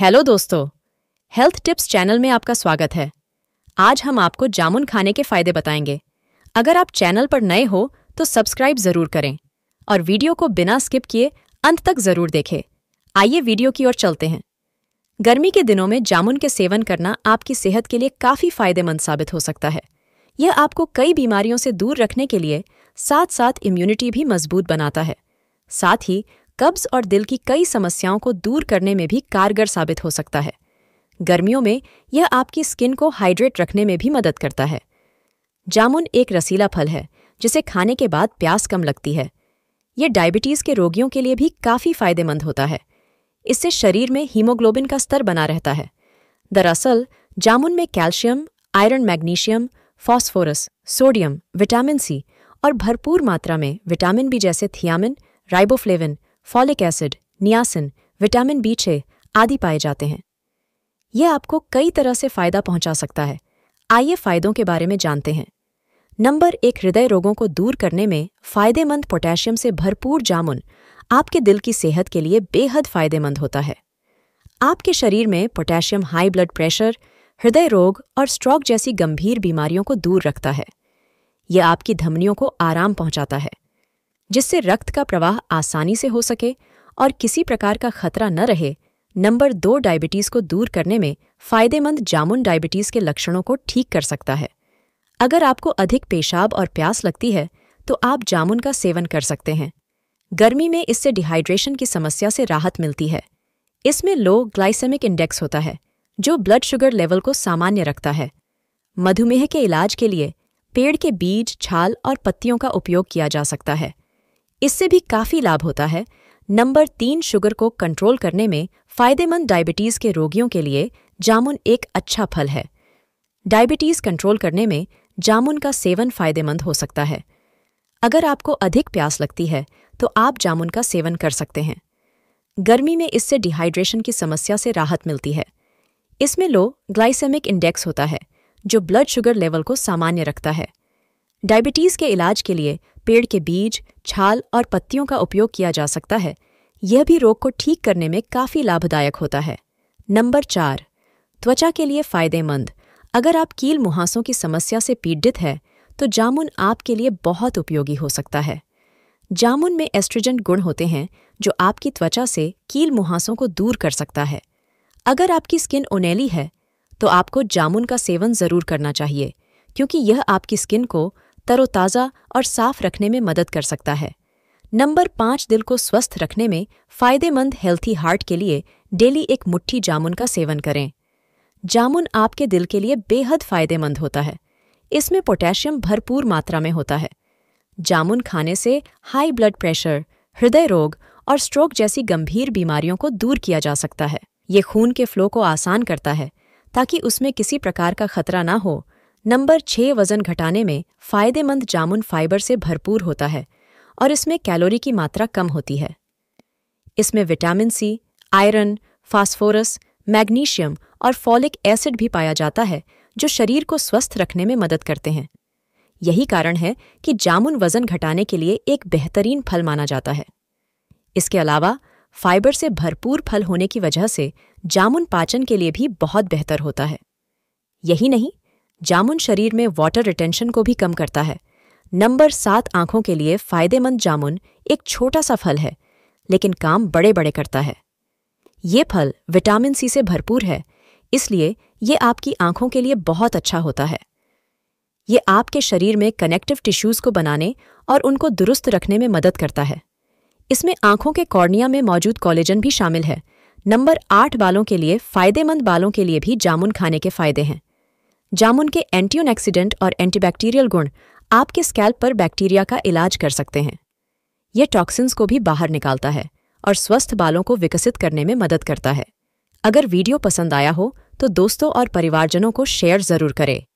hello दोस्तों health tips channel में आपका स्वागत है आज हम आपको जामुन खाने के फायदे बताएंगे अगर आप चैनल पर नए हो तो सब्सक्राइब जरूर करें और वीडियो को बिना स्किप किए अंत तक जरूर देखें आइए वीडियो की ओर चलते हैं गर्मी के दिनों में जामुन के सेवन करना आपकी सेहत के लिए काफी फायदेमंद साबित हो सकता है यह आपको कई बीमारियों से दूर रखने के लिए साथ साथ इम्यूनिटी भी मजबूत बनाता है साथ ही कब्ज और दिल की कई समस्याओं को दूर करने में भी कारगर साबित हो सकता है गर्मियों में यह आपकी स्किन को हाइड्रेट रखने में भी मदद करता है जामुन एक रसीला फल है जिसे खाने के बाद प्यास कम लगती है यह डायबिटीज के रोगियों के लिए भी काफी फायदेमंद होता है इससे शरीर में हीमोग्लोबिन का स्तर बना रहता है दरअसल जामुन में calcium iron magnesium phosphorus sodium vitamin C और भरपूर मात्रा में विटामिन बी जैसे thiamine riboflavin folic acid niacin vitamin B छे आदि पाए जाते हैं यह आपको कई तरह से फायदा पहुंचा सकता है आइए फायदों के बारे में जानते हैं नंबर एक हृदय रोगों को दूर करने में फायदेमंद पोटेशियम से भरपूर जामुन आपके दिल की सेहत के लिए बेहद फायदेमंद होता है आपके शरीर में पोटेशियम हाई ब्लड प्रेशर हृदय रोग और स्ट्रोक जैसी गंभीर बीमारियों को दूर रखता है यह आपकी धमनियों को आराम पहुंचाता है जिससे रक्त का प्रवाह आसानी से हो सके और किसी प्रकार का खतरा न रहे नंबर दो डायबिटीज़ को दूर करने में फ़ायदेमंद जामुन डायबिटीज़ के लक्षणों को ठीक कर सकता है अगर आपको अधिक पेशाब और प्यास लगती है तो आप जामुन का सेवन कर सकते हैं गर्मी में इससे डिहाइड्रेशन की समस्या से राहत मिलती है इसमें लो ग्लाइसेमिक इंडेक्स होता है जो ब्लड शुगर लेवल को सामान्य रखता है मधुमेह के इलाज के लिए पेड़ के बीज छाल और पत्तियों का उपयोग किया जा सकता है इससे भी काफ़ी लाभ होता है नंबर तीन शुगर को कंट्रोल करने में फ़ायदेमंद डायबिटीज़ के रोगियों के लिए जामुन एक अच्छा फल है डायबिटीज़ कंट्रोल करने में जामुन का सेवन फ़ायदेमंद हो सकता है अगर आपको अधिक प्यास लगती है तो आप जामुन का सेवन कर सकते हैं गर्मी में इससे डिहाइड्रेशन की समस्या से राहत मिलती है इसमें लो ग्लाइसेमिक इंडेक्स होता है जो ब्लड शुगर लेवल को सामान्य रखता है डायबिटीज़ के इलाज के लिए पेड़ के बीज छाल और पत्तियों का उपयोग किया जा सकता है यह भी रोग को ठीक करने में काफ़ी लाभदायक होता है नंबर चार त्वचा के लिए फ़ायदेमंद अगर आप कील मुहासों की समस्या से पीड़ित है तो जामुन आपके लिए बहुत उपयोगी हो सकता है जामुन में एस्ट्रोजन गुण होते हैं जो आपकी त्वचा से कील मुहासों को दूर कर सकता है अगर आपकी स्किन ओनेली है तो आपको जामुन का सेवन ज़रूर करना चाहिए क्योंकि यह आपकी स्किन को तरोताज़ा और साफ रखने में मदद कर सकता है नंबर पाँच दिल को स्वस्थ रखने में फ़ायदेमंद हेल्थी हार्ट के लिए डेली एक मुट्ठी जामुन का सेवन करें जामुन आपके दिल के लिए बेहद फ़ायदेमंद होता है इसमें पोटेशियम भरपूर मात्रा में होता है जामुन खाने से हाई ब्लड प्रेशर हृदय रोग और स्ट्रोक जैसी गंभीर बीमारियों को दूर किया जा सकता है ये खून के फ्लो को आसान करता है ताकि उसमें किसी प्रकार का खतरा ना हो नंबर छः वज़न घटाने में फ़ायदेमंद जामुन फाइबर से भरपूर होता है और इसमें कैलोरी की मात्रा कम होती है इसमें vitamin C iron phosphorus magnesium और फॉलिक एसिड भी पाया जाता है जो शरीर को स्वस्थ रखने में मदद करते हैं यही कारण है कि जामुन वज़न घटाने के लिए एक बेहतरीन फल माना जाता है इसके अलावा फाइबर से भरपूर फल होने की वजह से जामुन पाचन के लिए भी बहुत बेहतर होता है यही नहीं जामुन शरीर में वाटर रिटेंशन को भी कम करता है नंबर सात आंखों के लिए फायदेमंद जामुन एक छोटा सा फल है लेकिन काम बड़े बड़े करता है ये फल विटामिन सी से भरपूर है इसलिए ये आपकी आंखों के लिए बहुत अच्छा होता है ये आपके शरीर में कनेक्टिव टिश्यूज को बनाने और उनको दुरुस्त रखने में मदद करता है इसमें आंखों के कॉर्निया में मौजूद कॉलेजन भी शामिल है नंबर आठ बालों के लिए फायदेमंद बालों के लिए भी जामुन खाने के फायदे हैं जामुन के एंटीऑक्सीडेंट और एंटीबैक्टीरियल गुण आपके स्कैल्प पर बैक्टीरिया का इलाज कर सकते हैं यह टॉक्सिन्स को भी बाहर निकालता है और स्वस्थ बालों को विकसित करने में मदद करता है अगर वीडियो पसंद आया हो तो दोस्तों और परिवारजनों को शेयर जरूर करें